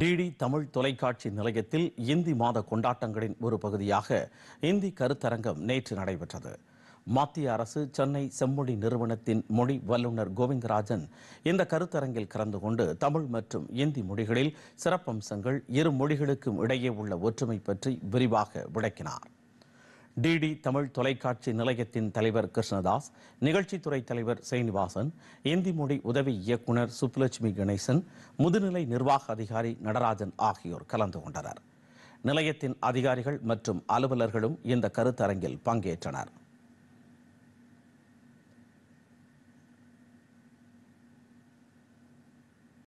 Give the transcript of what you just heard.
DD Tamil தொலைக்காட்சி நிலையத்தில் இந்தி மாத கொண்டாட்டங்களின் ஒரு பகுதியாக இந்தி கருத்தரங்கம் நேற்று நடைபெற்றது மத்திய அரசு சென்னை செம்மொழி நிறுவனத்தின் மொழி வல்லுநர் கோவிந்தராஜன் இந்த கருத்தரங்கில் கலந்து கொண்டு தமிழ் மற்றும் இந்தி மொழிகளில் சிறப்பம்சங்கள் இரு மொழிகளுக்கும் இடையே உள்ள ஒற்றுமை பற்றி விரிவாக விளக்கினார் டிடி தமிழ் தொலைக்காட்சி நிலையத்தின் தலைவர் கிருஷ்ணதாஸ் நிகழ்ச்சித்துறை தலைவர் சீனிவாசன் இந்தி மொழி உதவி இயக்குனர் சுப்புலட்சுமி கணேசன் முதுநிலை நிர்வாக அதிகாரி நடராஜன் ஆகியோர் கலந்து கொண்டனர் நிலையத்தின் அதிகாரிகள் மற்றும் அலுவலர்களும் இந்த கருத்தரங்கில் பங்கேற்றனர்